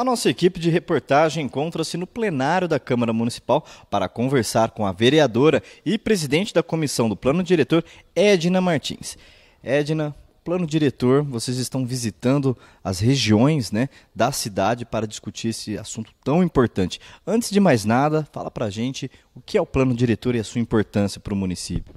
A nossa equipe de reportagem encontra-se no plenário da Câmara Municipal para conversar com a vereadora e presidente da comissão do Plano Diretor, Edna Martins. Edna, Plano Diretor, vocês estão visitando as regiões né, da cidade para discutir esse assunto tão importante. Antes de mais nada, fala para a gente o que é o Plano Diretor e a sua importância para o município.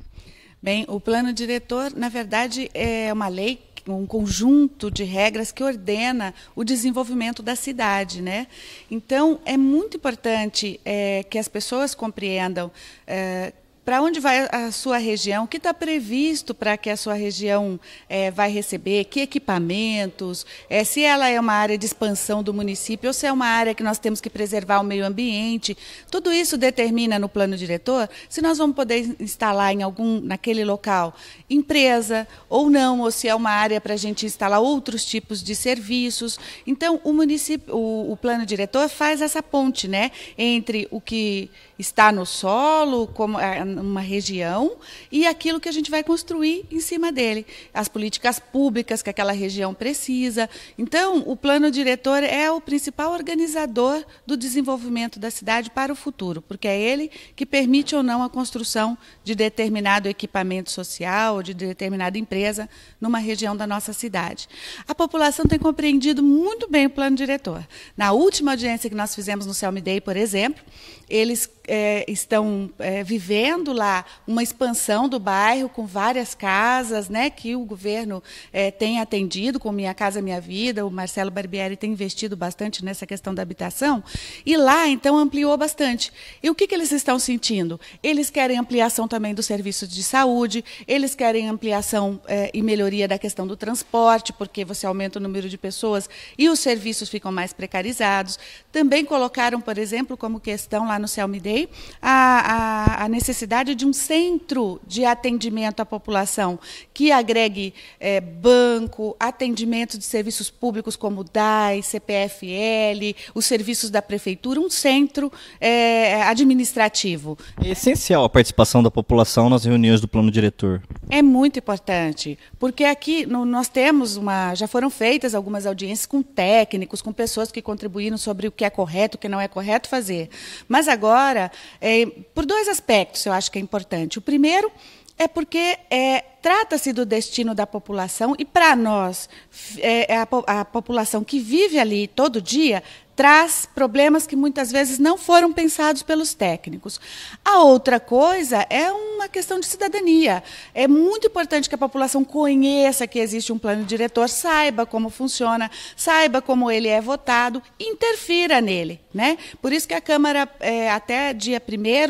Bem, o Plano Diretor, na verdade, é uma lei um conjunto de regras que ordena o desenvolvimento da cidade. Né? Então, é muito importante é, que as pessoas compreendam é, para onde vai a sua região? O que está previsto para que a sua região é, vai receber? Que equipamentos? É, se ela é uma área de expansão do município ou se é uma área que nós temos que preservar o meio ambiente? Tudo isso determina no plano diretor se nós vamos poder instalar em algum, naquele local, empresa ou não, ou se é uma área para a gente instalar outros tipos de serviços. Então, o município, o, o plano diretor faz essa ponte, né, entre o que está no solo, como é, numa região e aquilo que a gente vai construir em cima dele, as políticas públicas que aquela região precisa. Então, o plano diretor é o principal organizador do desenvolvimento da cidade para o futuro, porque é ele que permite ou não a construção de determinado equipamento social, de determinada empresa numa região da nossa cidade. A população tem compreendido muito bem o plano diretor. Na última audiência que nós fizemos no Celmidei, por exemplo, eles é, estão é, vivendo lá uma expansão do bairro com várias casas, né, que o governo é, tem atendido com Minha Casa Minha Vida, o Marcelo Barbieri tem investido bastante nessa questão da habitação, e lá, então, ampliou bastante. E o que, que eles estão sentindo? Eles querem ampliação também dos serviços de saúde, eles querem ampliação é, e melhoria da questão do transporte, porque você aumenta o número de pessoas e os serviços ficam mais precarizados. Também colocaram, por exemplo, como questão lá no Celmide a, a, a necessidade de um centro de atendimento à população que agregue é, banco, atendimento de serviços públicos como DAI, CPFL, os serviços da prefeitura, um centro é, administrativo. É essencial a participação da população nas reuniões do plano diretor. É muito importante, porque aqui no, nós temos uma. Já foram feitas algumas audiências com técnicos, com pessoas que contribuíram sobre o que é correto, o que não é correto fazer. Mas agora agora, é, por dois aspectos eu acho que é importante. O primeiro é porque é, trata-se do destino da população e, para nós, é, é, a, a, população que vive ali todo dia traz problemas que muitas vezes não foram pensados pelos técnicos. A outra coisa é uma questão de cidadania. É muito importante que a população conheça que existe um plano diretor, saiba como funciona, saiba como ele é votado, interfira nele. Né? Por isso que a Câmara, é, até dia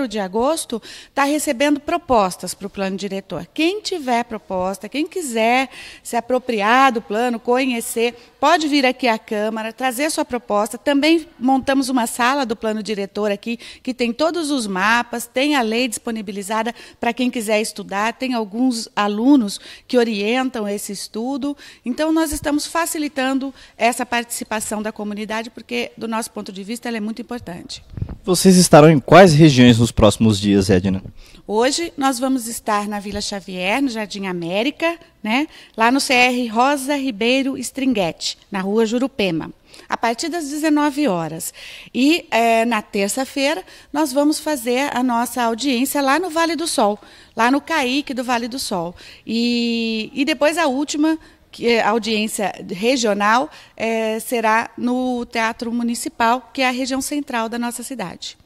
1 de agosto, está recebendo propostas para o plano diretor. Quem tiver proposta, quem quiser se apropriar do plano, conhecer, pode vir aqui à Câmara, trazer sua proposta, também montamos uma sala do plano diretor aqui, que tem todos os mapas, tem a lei disponibilizada para quem quiser estudar, tem alguns alunos que orientam esse estudo. Então, nós estamos facilitando essa participação da comunidade, porque, do nosso ponto de vista, ela é muito importante. Vocês estarão em quais regiões nos próximos dias, Edna? Hoje nós vamos estar na Vila Xavier, no Jardim América, né? lá no CR Rosa Ribeiro Stringuete, na rua Jurupema a partir das 19 horas. E é, na terça-feira nós vamos fazer a nossa audiência lá no Vale do Sol, lá no Caique do Vale do Sol. E, e depois a última que é a audiência regional é, será no Teatro Municipal, que é a região central da nossa cidade.